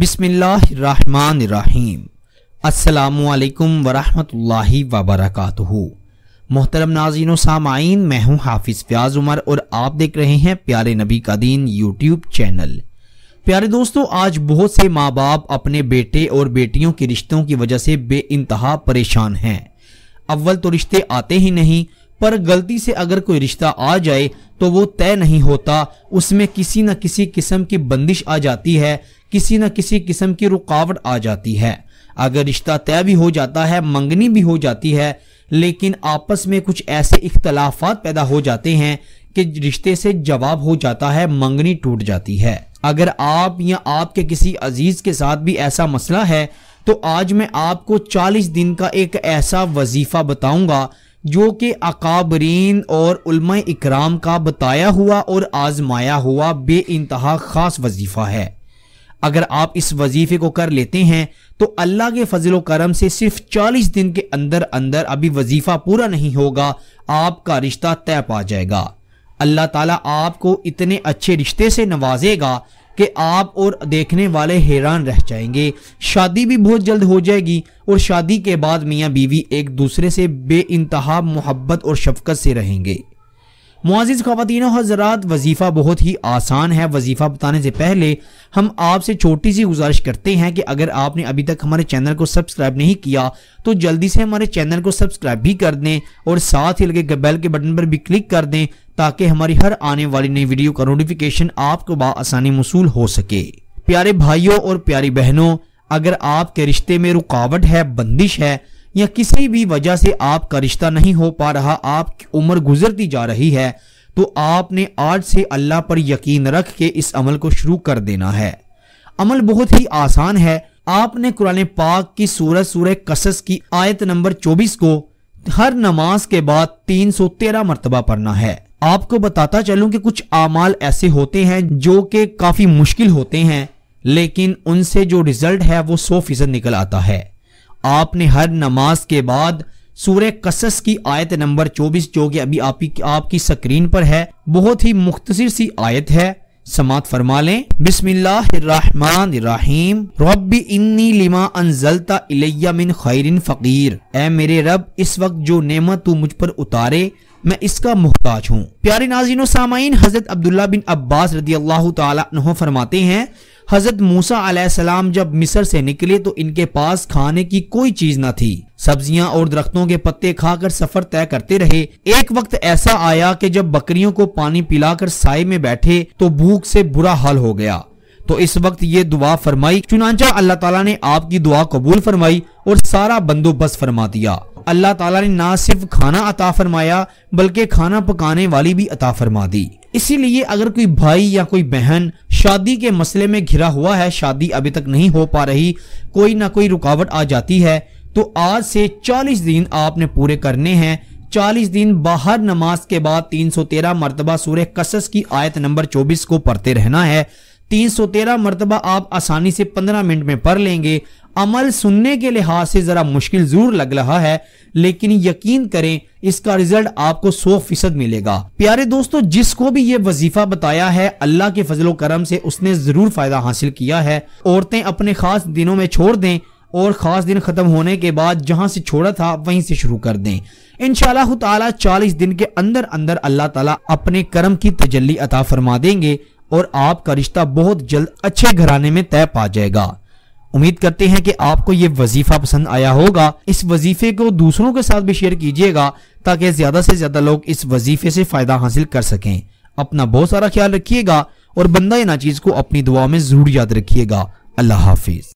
بسم اللہ الرحمن الرحیم السلام علیکم ورحمۃ اللہ وبرکاتہ محترم ناظرین و سامعین میں ہوں حافظ فیاض عمر اور آپ دیکھ رہے ہیں پیارے نبی کا دین یوٹیوب چینل پیارے دوستو آج بہت سے ماں باپ اپنے بیٹے اور بیٹیوں کے رشتوں کی وجہ سے بے انتہا پریشان ہیں اول تو رشتے آتے ہی نہیں پر گلتی سے اگر کوئی رشتہ آ جائے تو وہ طے نہیں ہوتا اس میں کسی نہ کسی قسم کی بندش آ جاتی ہے کسی کسی نہ قسم کی رکاوٹ آ جاتی ہے ہے اگر رشتہ بھی ہو جاتا منگنی بھی ہو جاتی ہے لیکن آپس میں کچھ ایسے اختلافات پیدا ہو جاتے ہیں کہ رشتے سے جواب ہو جاتا ہے منگنی ٹوٹ جاتی ہے اگر آپ یا آپ کے کسی عزیز کے ساتھ بھی ایسا مسئلہ ہے تو آج میں آپ کو چالیس دن کا ایک ایسا وظیفہ بتاؤں گا جو کہ اکابرین اور علماء اکرام کا بتایا ہوا اور آزمایا ہوا بے انتہا خاص وظیفہ ہے اگر آپ اس وظیفے کو کر لیتے ہیں تو اللہ کے فضل و کرم سے صرف چالیس دن کے اندر اندر ابھی وظیفہ پورا نہیں ہوگا آپ کا رشتہ طے پا جائے گا اللہ تعالیٰ آپ کو اتنے اچھے رشتے سے نوازے گا کہ آپ اور دیکھنے والے حیران رہ جائیں گے شادی بھی بہت جلد ہو جائے گی اور شادی کے بعد میاں بیوی ایک دوسرے سے بے انتہا محبت اور شفقت سے رہیں گے معزز خواتین و حضرات وظیفہ بہت ہی آسان ہے وظیفہ بتانے سے پہلے ہم آپ سے چھوٹی سی گزارش کرتے ہیں کہ اگر آپ نے ابھی تک ہمارے چینل کو سبسکرائب نہیں کیا تو جلدی سے ہمارے چینل کو سبسکرائب بھی کر دیں اور ساتھ ہی لگے بیل کے بٹن پر بھی کلک کر دیں تاکہ ہماری ہر آنے والی نئی ویڈیو کا نوٹیفیکیشن آپ کو بآسانی مصول ہو سکے پیارے بھائیوں اور پیاری بہنوں اگر آپ کے رشتے میں رکاوٹ ہے بندش ہے یا کسی بھی وجہ سے آپ کا رشتہ نہیں ہو پا رہا آپ کی عمر گزرتی جا رہی ہے تو آپ نے آج سے اللہ پر یقین رکھ کے اس عمل کو شروع کر دینا ہے عمل بہت ہی آسان ہے آپ نے قرآن پاک کی سورہ سورہ قصص کی آیت نمبر چوبیس کو ہر نماز کے بعد تین سو تیرہ مرتبہ پڑھنا ہے آپ کو بتاتا چلوں کہ کچھ اعمال ایسے ہوتے ہیں جو کہ کافی مشکل ہوتے ہیں لیکن ان سے جو ریزلٹ ہے وہ سو فیصد نکل آتا ہے آپ نے ہر نماز کے بعد سورہ قصص کی آیت نمبر چوبیس جو کہ ابھی آپ کی آپ کی سکرین پر ہے بہت ہی مختصر سی آیت ہے سماعت فرما لیں بسم اللہ الرحمن الرحیم رب انی لما انزلتا الیہ من خیر فقیر اے میرے رب اس وقت جو نعمت تو مجھ پر اتارے میں اس کا محتاج ہوں پیارے ناظرین و سامعین حضرت عبداللہ بن عباس رضی اللہ تعالیٰ عنہ فرماتے ہیں حضرت موسا علیہ السلام جب مصر سے نکلے تو ان کے پاس کھانے کی کوئی چیز نہ تھی سبزیاں اور درختوں کے پتے کھا کر سفر طے کرتے رہے ایک وقت ایسا آیا کہ جب بکریوں کو پانی پلا کر سائے میں بیٹھے تو بھوک سے برا حال ہو گیا تو اس وقت یہ دعا فرمائی چنانچہ اللہ تعالیٰ نے آپ کی دعا قبول فرمائی اور سارا بندوبست فرما دیا اللہ تعالیٰ نے نہ صرف کھانا عطا فرمایا بلکہ کھانا پکانے والی بھی عطا فرما دی اسی لیے اگر کوئی بھائی یا کوئی بہن شادی کے مسئلے میں گھرا ہوا ہے شادی ابھی تک نہیں ہو پا رہی کوئی نہ کوئی رکاوٹ آ جاتی ہے تو آج سے چالیس دن آپ نے پورے کرنے ہیں چالیس دن باہر نماز کے بعد تین سو تیرہ مرتبہ سورہ قصص کی آیت نمبر چوبیس کو پڑھتے رہنا ہے تین سو تیرہ مرتبہ آپ آسانی سے پندرہ منٹ میں پڑھ لیں گے عمل سننے کے لحاظ سے ذرا مشکل ضرور لگ رہا ہے لیکن یقین کریں اس کا ریزلٹ آپ کو سو فیصد ملے گا پیارے دوستو جس کو بھی یہ وظیفہ بتایا ہے اللہ کے فضل و کرم سے اس نے ضرور فائدہ حاصل کیا ہے عورتیں اپنے خاص دنوں میں چھوڑ دیں اور خاص دن ختم ہونے کے بعد جہاں سے چھوڑا تھا وہیں سے شروع کر دیں انشاءاللہ تعالی تعالیٰ چالیس دن کے اندر اندر اللہ تعالیٰ اپنے کرم کی تجلی عطا فرما دیں گے اور آپ کا رشتہ بہت جلد اچھے گھرانے میں طے پا جائے گا امید کرتے ہیں کہ آپ کو یہ وظیفہ پسند آیا ہوگا اس وظیفے کو دوسروں کے ساتھ بھی شیئر کیجیے گا تاکہ زیادہ سے زیادہ لوگ اس وظیفے سے فائدہ حاصل کر سکیں اپنا بہت سارا خیال رکھیے گا اور بندہ ان چیز کو اپنی دعا میں ضرور یاد رکھیے گا اللہ حافظ